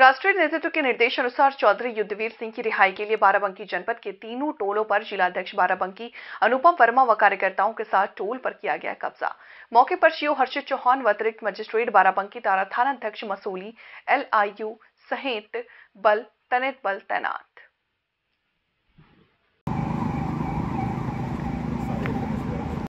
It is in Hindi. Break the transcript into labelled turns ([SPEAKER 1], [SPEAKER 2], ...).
[SPEAKER 1] राष्ट्रीय नेतृत्व के निर्देशानुसार चौधरी युद्धवीर सिंह की रिहाई के लिए बाराबंकी जनपद के तीनों टोलों पर जिलाध्यक्ष बाराबंकी अनुपम वर्मा व कार्यकर्ताओं के साथ टोल पर किया गया कब्जा मौके पर शिव हर्षित चौहान व अतिरिक्त मजिस्ट्रेट बाराबंकी थाना अध्यक्ष मसूली एलआईयू सहित बल तनित बल तैनात